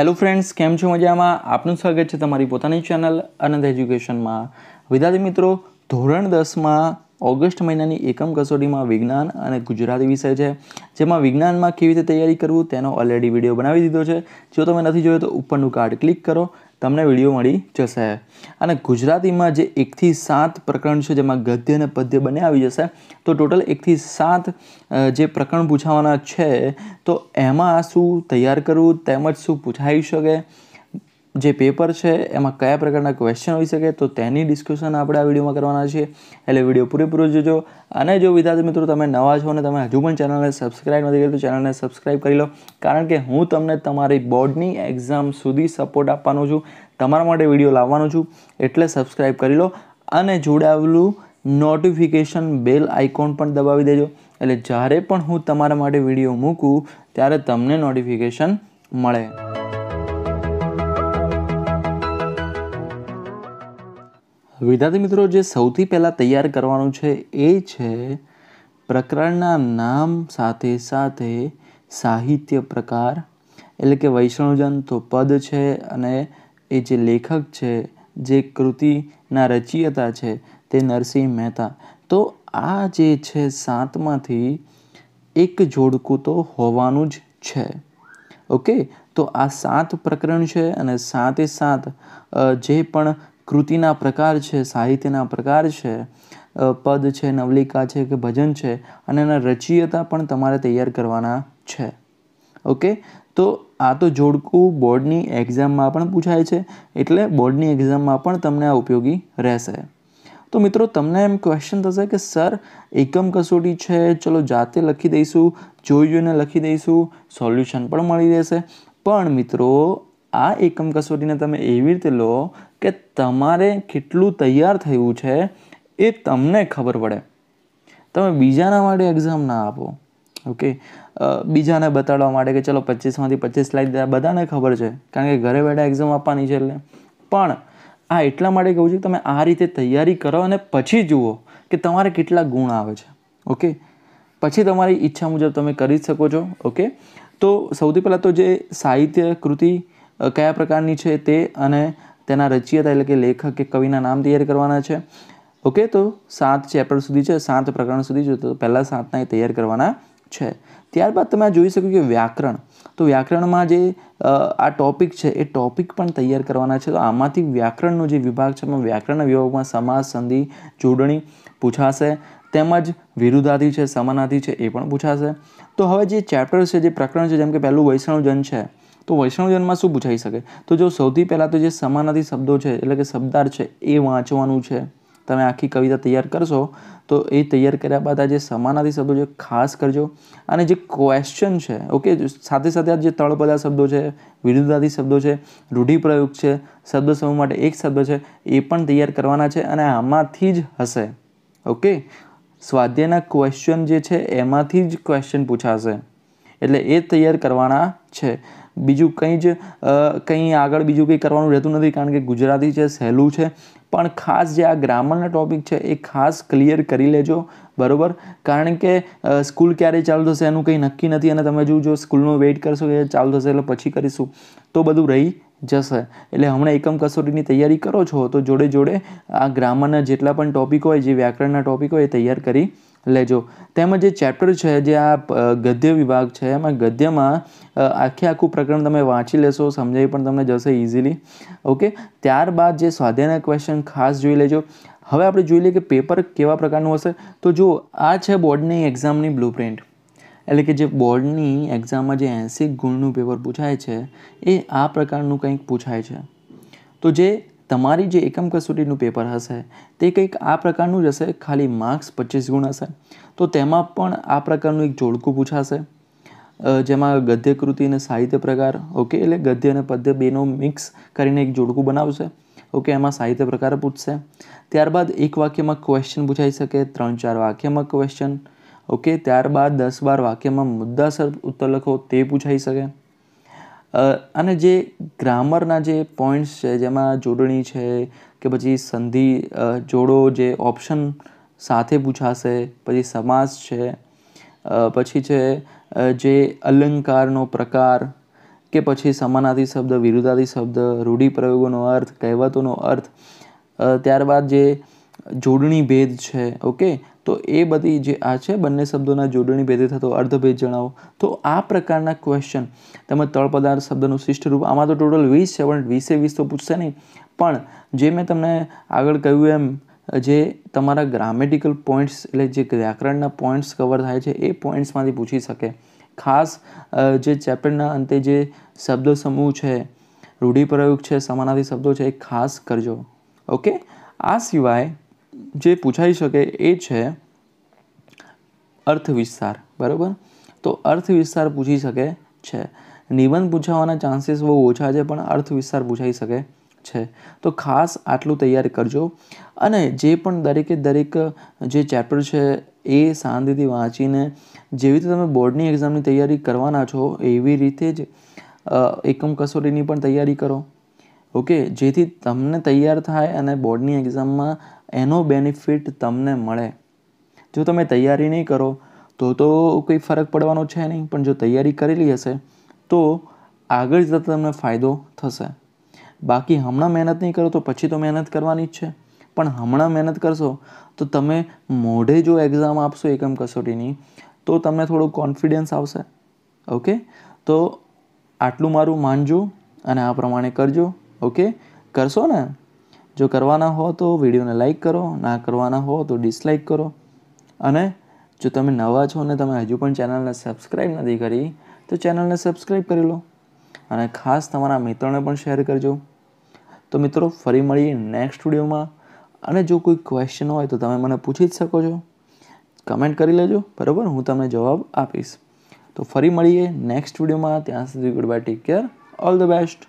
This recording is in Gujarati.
હેલો ફ્રેન્ડ્સ કેમ છો મજામાં આપનું સ્વાગત છે તમારી પોતાની ચેનલ અનંત એજ્યુકેશનમાં વિદ્યાર્થી મિત્રો ધોરણ દસમાં ઓગસ્ટ મહિનાની એકમ કસોટીમાં વિજ્ઞાન અને ગુજરાતી વિષય છે જેમાં વિજ્ઞાનમાં કેવી રીતે તૈયારી કરવું તેનો ઓલરેડી વિડીયો બનાવી દીધો છે જો તમે નથી જોયો તો ઉપરનું કાર્ડ ક્લિક કરો તમને વિડીયો મળી જશે અને ગુજરાતીમાં જે એકથી સાત પ્રકરણ છે જેમાં ગદ્ય અને પદ્ય બંને આવી જશે તો ટોટલ એકથી સાત જે પ્રકરણ પૂછાવાના છે તો એમાં શું તૈયાર કરવું તેમજ શું પૂછાઈ શકે જે પેપર છે એમાં કયા પ્રકારના ક્વેશ્ચન હોઈ શકે તો તેની ડિસ્કશન આપણે આ વિડીયોમાં કરવાના છીએ એટલે વિડીયો પૂરેપૂરો જોજો અને જો વિદ્યાર્થી મિત્રો તમે નવા છો અને તમે હજુ પણ ચેનલને સબસ્ક્રાઇબ નથી કરી તો ચેનલને સબસ્ક્રાઈબ કરી લો કારણ કે હું તમને તમારી બોર્ડની એક્ઝામ સુધી સપોર્ટ આપવાનો છું તમારા માટે વિડીયો લાવવાનો છું એટલે સબસ્ક્રાઈબ કરી લો અને જોડાવેલું નોટિફિકેશન બેલ આઇકોન પણ દબાવી દેજો એટલે જ્યારે પણ હું તમારા માટે વિડીયો મૂકું ત્યારે તમને નોટિફિકેશન મળે વિદ્યાર્થી મિત્રો જે સૌથી પહેલાં તૈયાર કરવાનું છે એ છે પ્રકરણના નામ સાથે સાથે સાહિત્ય પ્રકાર એટલે કે વૈષ્ણવજન તો પદ છે અને એ જે લેખક છે જે કૃતિના રચયિતા છે તે નરસિંહ મહેતા તો આ જે છે સાતમાંથી એક જોડકું તો હોવાનું જ છે ઓકે તો આ સાત પ્રકરણ છે અને સાતે સાત જે પણ કૃતિના પ્રકાર છે સાહિત્યના પ્રકાર છે પદ છે નવલિકા છે કે ભજન છે અને એના રચિયતા પણ તમારે તૈયાર કરવાના છે ઓકે તો આ તો જોડકું બોર્ડની એક્ઝામમાં પણ પૂછાય છે એટલે બોર્ડની એક્ઝામમાં પણ તમને આ ઉપયોગી રહેશે તો મિત્રો તમને એમ ક્વેશ્ચન થશે કે સર એકમ કસોટી છે ચલો જાતે લખી દઈશું જોઈ જોઈને લખી દઈશું સોલ્યુશન પણ મળી રહેશે પણ મિત્રો આ એકમ કસોટીને તમે એવી રીતે લો કે તમારે કેટલું તૈયાર થયું છે એ તમને ખબર પડે તમે બીજાના માટે એક્ઝામ ના આપો ઓકે બીજાને બતાડવા માટે કે ચલો પચીસમાંથી પચીસ લાઈટ બધાને ખબર છે કારણ કે ઘરે બેઠા એક્ઝામ આપવાની છે એટલે પણ આ એટલા માટે કહું છું કે તમે આ રીતે તૈયારી કરો અને પછી જુઓ કે તમારે કેટલા ગુણ આવે છે ઓકે પછી તમારી ઈચ્છા મુજબ તમે કરી શકો છો ઓકે તો સૌથી પહેલાં તો જે સાહિત્ય કૃતિ કયા પ્રકારની છે તે અને તેના રચયિતા એટલે કે લેખક કે કવિના નામ તૈયાર કરવાના છે ઓકે તો સાત ચેપ્ટર સુધી છે સાત પ્રકરણ સુધી છે તો પહેલાં સાતના એ તૈયાર કરવાના છે ત્યારબાદ તમે જોઈ શકો કે વ્યાકરણ તો વ્યાકરણમાં જે આ ટોપિક છે એ ટોપિક પણ તૈયાર કરવાના છે તો આમાંથી વ્યાકરણનો જે વિભાગ છે એમાં વ્યાકરણના વિભાગમાં સમાસ સંધિ જોડણી પૂછાશે તેમજ વિરુદ્ધાથી છે સમાનાથી છે એ પણ પૂછાશે તો હવે જે ચેપ્ટર છે જે પ્રકરણ છે જેમ કે પહેલું વૈષ્ણવજન છે તો વૈષ્ણવજનમાં શું પૂછાઈ શકે તો જો સૌથી પહેલાં તો જે સમાનાથી શબ્દો છે એટલે કે શબ્દાર છે એ વાંચવાનું છે તમે આખી કવિતા તૈયાર કરશો તો એ તૈયાર કર્યા બાદ આ જે સમાનાથી શબ્દો છે ખાસ કરજો અને જે ક્વેશ્ચન છે ઓકે સાથે સાથે આ જે તળપદા શબ્દો છે વિરુદ્ધાથી શબ્દો છે રૂઢિપ્રયોગ છે શબ્દ સમૂહ માટે એક શબ્દ છે એ પણ તૈયાર કરવાના છે અને આમાંથી જ હશે ઓકે સ્વાધ્યાયના ક્વેશ્ચન જે છે એમાંથી જ ક્વેશ્ચન પૂછાશે એટલે એ તૈયાર કરવાના છે બીજું કંઈ જ કંઈ આગળ બીજું કંઈ કરવાનું રહેતું નથી કારણ કે ગુજરાતી છે સહેલું છે પણ ખાસ જે આ ગ્રામરના ટૉપિક છે એ ખાસ ક્લિયર કરી લેજો બરાબર કારણ કે સ્કૂલ ક્યારે ચાલુ થશે એનું કંઈ નક્કી નથી અને તમે જો જો સ્કૂલનો વેઇટ કરશો કે ચાલુ થશે એટલે પછી કરીશું તો બધું રહી જશે એટલે હમણાં એકમ કસોટીની તૈયારી કરો છો તો જોડે જોડે આ ગ્રામરના જેટલા પણ ટૉપિક હોય જે વ્યાકરણના ટૉપિક હોય એ તૈયાર કરી લેજો તેમજ જે ચેપ્ટર છે જે આ ગદ્ય વિભાગ છે એમાં ગદ્યમાં આખે આખું પ્રકરણ તમે વાંચી લેશો સમજાવી પણ તમને જશે ઇઝીલી ઓકે ત્યારબાદ જે સ્વાધ્યાયના ક્વેશ્ચન ખાસ જોઈ લેજો હવે આપણે જોઈ લઈએ કે પેપર કેવા પ્રકારનું હશે તો જો આ છે બોર્ડની એક્ઝામની બ્લુ પ્રિન્ટ એટલે કે જે બોર્ડની એક્ઝામમાં જે એંસી ગુણનું પેપર પૂછાય છે એ આ પ્રકારનું કંઈક પૂછાય છે તો જે તમારી જે એકમ કસોટીનું પેપર હશે તે કંઈક આ પ્રકારનું જ હશે ખાલી માર્ક્સ પચીસ ગુણ હશે તો તેમાં પણ આ પ્રકારનું એક જોડકું પૂછાશે જેમાં ગદ્ય કૃતિ અને સાહિત્ય પ્રકાર ઓકે એટલે ગદ્ય અને પદ્ય બેનો મિક્સ કરીને એક જોડકું બનાવશે ઓકે એમાં સાહિત્ય પ્રકાર પૂછશે ત્યારબાદ એક વાક્યમાં ક્વેશ્ચન પૂછાઈ શકે ત્રણ ચાર વાક્યમાં ક્વેશ્ચન ઓકે ત્યારબાદ દસ બાર વાક્યમાં મુદ્દાસર ઉત્તર લખો તે પૂછાઈ શકે અને જે ગ્રામરના જે પોઈન્ટ્સ છે જેમાં જોડણી છે કે પછી સંધિ જોડો જે ઓપ્શન સાથે પૂછાશે પછી સમાસ છે પછી છે જે અલંકારનો પ્રકાર કે પછી સમાનાર્થી શબ્દ વિરુદ્ધાર્થી શબ્દ રૂઢિપ્રયોગોનો અર્થ કહેવતોનો અર્થ ત્યારબાદ જે જોડણી ભેદ છે ઓકે તો એ બધી જે આ છે બંને શબ્દોના જોડણી ભેદે થતો અર્ધભેદ જણાવો તો આ પ્રકારના ક્વેશ્ચન તમે તળ પદાર્થ શબ્દનું શિષ્ટ રૂપ આમાં તો ટોટલ વીસ છે પણ વીસે વીસ તો પૂછશે નહીં પણ જે મેં તમને આગળ કહ્યું એમ જે તમારા ગ્રામેટિકલ પોઈન્ટ્સ એટલે જે વ્યાકરણના પોઈન્ટ્સ કવર થાય છે એ પોઈન્ટ્સમાંથી પૂછી શકે ખાસ જે ચેપ્ટરના અંતે જે શબ્દ સમૂહ છે રૂઢિપ્રયોગ છે સમાનાર્થી શબ્દો છે એ ખાસ કરજો ઓકે આ સિવાય જે પૂછાઈ શકે એ છે અર્થ વિસ્તાર બરાબર તો અર્થ વિસ્તાર પૂછી શકે છે નિબંધ પૂછાવાના ચાન્સીસ બહુ ઓછા છે પણ અર્થ વિસ્તાર પૂછાઈ શકે છે તો ખાસ આટલું તૈયાર કરજો અને જે પણ દરેકે દરેક જે ચેપ્ટર છે એ શાંતિથી વાંચીને જેવી રીતે તમે બોર્ડની એક્ઝામની તૈયારી કરવાના છો એવી રીતે જ એકમ કસોટીની પણ તૈયારી કરો ઓકે જેથી તમને તૈયાર થાય અને બોર્ડની એક્ઝામમાં એનો બેનિફિટ તમને મળે જો તમે તૈયારી નહીં કરો તો તો કોઈ ફરક પડવાનો છે નહીં પણ જો તૈયારી કરેલી હશે તો આગળ જતાં તમને ફાયદો થશે બાકી હમણાં મહેનત નહીં કરો તો પછી તો મહેનત કરવાની જ છે પણ હમણાં મહેનત કરશો તો તમે મોઢે જો એક્ઝામ આપશો એકમ કસોટીની તો તમને થોડો કોન્ફિડન્સ આવશે ઓકે તો આટલું મારું માનજો અને આ પ્રમાણે કરજો ઓકે કરશો ને જો કરવાના હો તો વિડીયોને લાઇક કરો ના કરવાના હો તો ડિસલાઇક કરો અને જો તમે નવા છો અને તમે હજુ પણ ચેનલને સબસ્ક્રાઈબ નથી કરી તો ચેનલને સબસ્ક્રાઈબ કરી લો અને ખાસ તમારા મિત્રોને પણ શેર કરજો તો મિત્રો ફરી મળીએ નેક્સ્ટ વિડીયોમાં અને જો કોઈ ક્વેશ્ચન હોય તો તમે મને પૂછી જ શકો છો કમેન્ટ કરી લેજો બરાબર હું તમને જવાબ આપીશ તો ફરી મળીએ નેક્સ્ટ વિડીયોમાં ત્યાં સુધી goodbye take care all the best